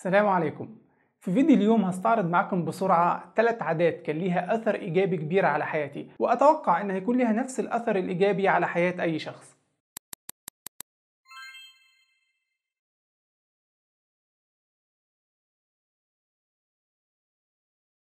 السلام عليكم في فيديو اليوم هستعرض معاكم بسرعة ثلاث عادات كان ليها أثر إيجابي كبير على حياتي وأتوقع إن هيكون ليها نفس الأثر الإيجابي على حياة أي شخص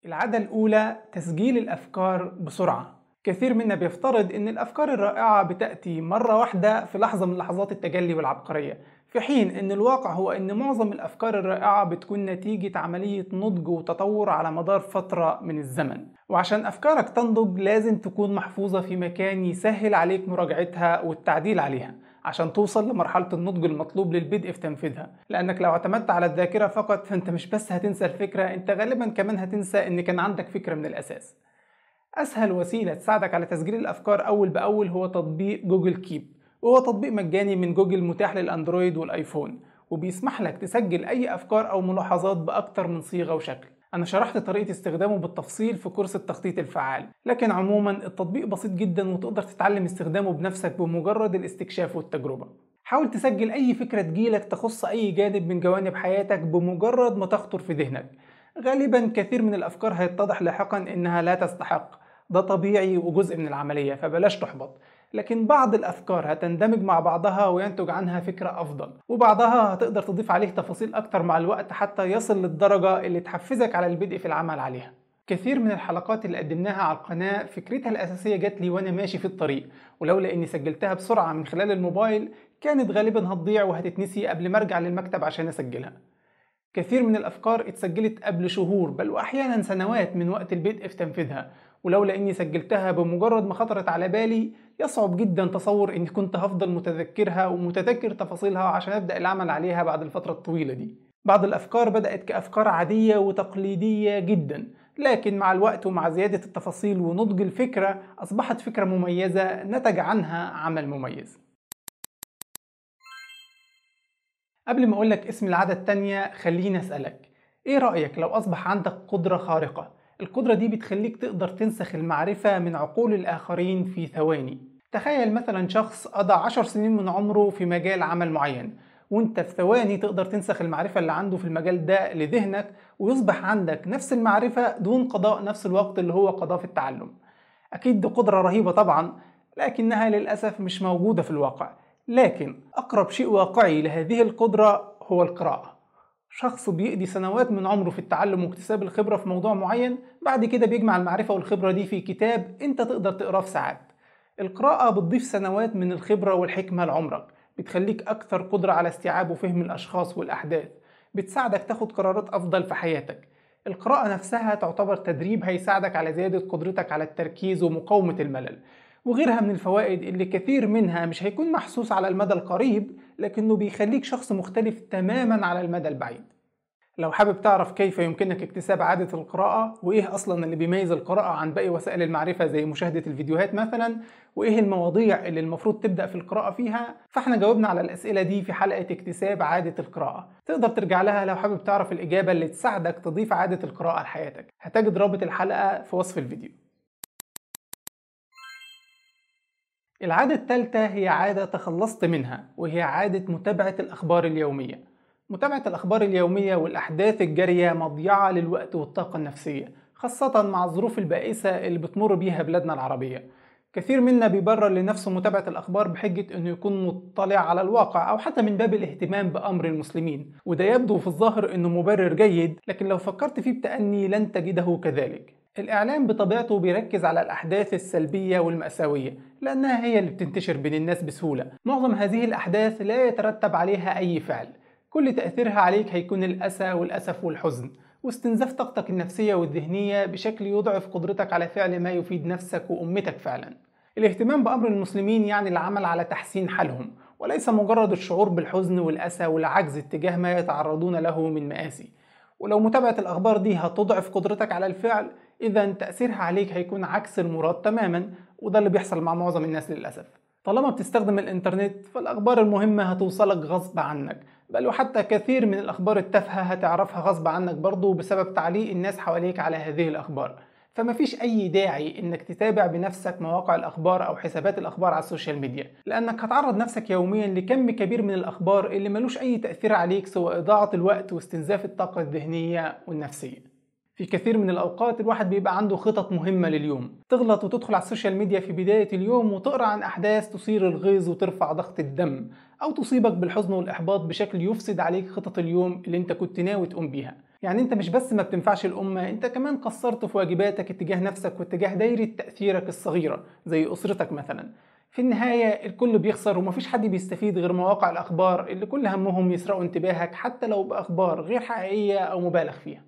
العادة الأولى تسجيل الأفكار بسرعة كثير منا بيفترض ان الافكار الرائعه بتاتي مره واحده في لحظه من لحظات التجلي والعبقريه في حين ان الواقع هو ان معظم الافكار الرائعه بتكون نتيجه عمليه نضج وتطور على مدار فتره من الزمن وعشان افكارك تنضج لازم تكون محفوظه في مكان يسهل عليك مراجعتها والتعديل عليها عشان توصل لمرحلة النضج المطلوب للبدء في تنفيذها لأنك لو اعتمدت على الذاكرة فقط فأنت مش بس هتنسى الفكرة أنت غالبا كمان هتنسى أن كان عندك فكرة من الأساس أسهل وسيلة تساعدك على تسجيل الأفكار أول بأول هو تطبيق جوجل كيب وهو تطبيق مجاني من جوجل متاح للأندرويد والآيفون وبيسمح لك تسجل أي أفكار أو ملاحظات بأكتر من صيغة وشكل أنا شرحت طريقة استخدامه بالتفصيل في كورس التخطيط الفعال لكن عموما التطبيق بسيط جدا وتقدر تتعلم استخدامه بنفسك بمجرد الاستكشاف والتجربة حاول تسجل أي فكرة تجيلك تخص أي جانب من جوانب حياتك بمجرد ما تخطر في ذهنك غالبا كثير من الأفكار هيتضح لاحقا إنها لا تستحق ده طبيعي وجزء من العملية فبلاش تحبط لكن بعض الأفكار هتندمج مع بعضها وينتج عنها فكرة أفضل وبعضها هتقدر تضيف عليه تفاصيل أكتر مع الوقت حتى يصل للدرجة اللي تحفزك على البدء في العمل عليها كثير من الحلقات اللي قدمناها على القناة فكرتها الأساسية جات لي وأنا ماشي في الطريق ولولا إني سجلتها بسرعة من خلال الموبايل كانت غالبا هتضيع وهتتنسي قبل ما أرجع للمكتب عشان أسجلها كثير من الأفكار اتسجلت قبل شهور بل وأحيانا سنوات من وقت البدء في تنفيذها ولولا اني سجلتها بمجرد ما خطرت على بالي يصعب جدا تصور اني كنت هفضل متذكرها ومتذكر تفاصيلها عشان ابدا العمل عليها بعد الفتره الطويله دي بعض الافكار بدات كافكار عاديه وتقليديه جدا لكن مع الوقت ومع زياده التفاصيل ونضج الفكره اصبحت فكره مميزه نتج عنها عمل مميز قبل ما اقولك اسم العادة التانية خليني اسألك ايه رأيك لو اصبح عندك قدرة خارقة القدرة دي بتخليك تقدر تنسخ المعرفة من عقول الآخرين في ثواني تخيل مثلا شخص قضى عشر سنين من عمره في مجال عمل معين وانت في ثواني تقدر تنسخ المعرفة اللي عنده في المجال ده لذهنك ويصبح عندك نفس المعرفة دون قضاء نفس الوقت اللي هو قضاه في التعلم أكيد دي قدرة رهيبة طبعا لكنها للأسف مش موجودة في الواقع لكن أقرب شيء واقعي لهذه القدرة هو القراءة شخص بيقضي سنوات من عمره في التعلم واكتساب الخبرة في موضوع معين بعد كده بيجمع المعرفة والخبرة دي في كتاب انت تقدر تقراه في ساعات القراءة بتضيف سنوات من الخبرة والحكمة لعمرك بتخليك أكثر قدرة على استيعاب وفهم الأشخاص والأحداث بتساعدك تاخد قرارات أفضل في حياتك القراءة نفسها تعتبر تدريب هيساعدك على زيادة قدرتك على التركيز ومقاومة الملل وغيرها من الفوائد اللي كثير منها مش هيكون محسوس على المدى القريب لكنه بيخليك شخص مختلف تماما على المدى البعيد لو حابب تعرف كيف يمكنك اكتساب عادة القراءة وإيه أصلا اللي بيميز القراءة عن باقي وسائل المعرفة زي مشاهدة الفيديوهات مثلا وإيه المواضيع اللي المفروض تبدأ في القراءة فيها فاحنا جاوبنا على الأسئلة دي في حلقة اكتساب عادة القراءة تقدر ترجع لها لو حابب تعرف الإجابة اللي تساعدك تضيف عادة القراءة لحياتك هتجد رابط الحلقة في وصف الفيديو العادة الثالثة هي عادة تخلصت منها وهي عادة متابعة الأخبار اليومية متابعة الأخبار اليومية والأحداث الجارية مضيعة للوقت والطاقة النفسية خاصة مع الظروف البائسة اللي بتمر بيها بلادنا العربية كثير منا بيبرر لنفسه متابعة الأخبار بحجة أنه يكون مطلع على الواقع أو حتى من باب الاهتمام بأمر المسلمين وده يبدو في الظاهر أنه مبرر جيد لكن لو فكرت فيه بتأني لن تجده كذلك الإعلام بطبيعته بيركز على الأحداث السلبية والمأساوية لأنها هي اللي بتنتشر بين الناس بسهولة معظم هذه الأحداث لا يترتب عليها أي فعل كل تأثيرها عليك هيكون الأسى والأسف والحزن واستنزاف طاقتك النفسية والذهنية بشكل يضعف قدرتك على فعل ما يفيد نفسك وأمتك فعلا الاهتمام بأمر المسلمين يعني العمل على تحسين حالهم وليس مجرد الشعور بالحزن والأسى والعجز اتجاه ما يتعرضون له من مآسي ولو متابعة الأخبار دي هتضعف قدرتك على الفعل اذا تاثيرها عليك هيكون عكس المراد تماما وده اللي بيحصل مع معظم الناس للاسف طالما بتستخدم الانترنت فالاخبار المهمه هتوصلك غصب عنك بل وحتى كثير من الاخبار التافهه هتعرفها غصب عنك برضه بسبب تعليق الناس حواليك على هذه الاخبار فما فيش اي داعي انك تتابع بنفسك مواقع الاخبار او حسابات الاخبار على السوشيال ميديا لانك هتعرض نفسك يوميا لكم كبير من الاخبار اللي ملوش اي تاثير عليك سوى اضاعه الوقت واستنزاف الطاقه الذهنيه والنفسيه في كثير من الأوقات الواحد بيبقى عنده خطط مهمة لليوم تغلط وتدخل على السوشيال ميديا في بداية اليوم وتقرأ عن أحداث تثير الغيظ وترفع ضغط الدم أو تصيبك بالحزن والإحباط بشكل يفسد عليك خطط اليوم اللي أنت كنت ناوي تقوم بيها يعني أنت مش بس ما بتنفعش الأمة أنت كمان قصرت في واجباتك اتجاه نفسك واتجاه دايرة تأثيرك الصغيرة زي أسرتك مثلا في النهاية الكل بيخسر ومفيش حد بيستفيد غير مواقع الأخبار اللي كل همهم يسرقوا انتباهك حتى لو بأخبار غير حقيقية أو مبالغ فيها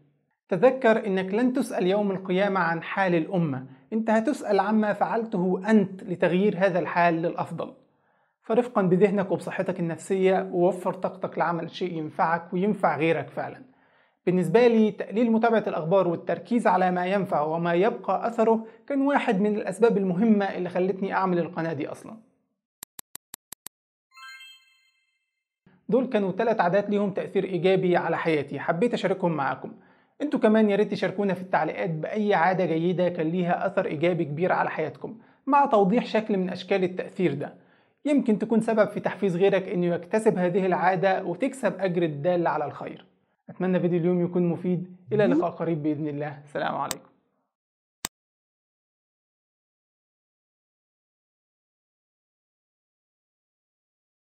تذكر أنك لن تسأل يوم القيامة عن حال الأمة أنت هتسأل عما فعلته أنت لتغيير هذا الحال للأفضل فرفقا بذهنك وبصحتك النفسية ووفر طاقتك لعمل شيء ينفعك وينفع غيرك فعلا بالنسبة لي تقليل متابعة الأخبار والتركيز على ما ينفع وما يبقى أثره كان واحد من الأسباب المهمة اللي خلتني أعمل القناة دي أصلا دول كانوا ثلاث عادات ليهم تأثير إيجابي على حياتي حبيت أشاركهم معاكم انتوا كمان ياريت تشاركونا في التعليقات باي عاده جيده كان ليها اثر ايجابي كبير على حياتكم مع توضيح شكل من اشكال التاثير ده يمكن تكون سبب في تحفيز غيرك انه يكتسب هذه العاده وتكسب اجر الدال على الخير اتمنى فيديو اليوم يكون مفيد الى لقاء قريب باذن الله سلام عليكم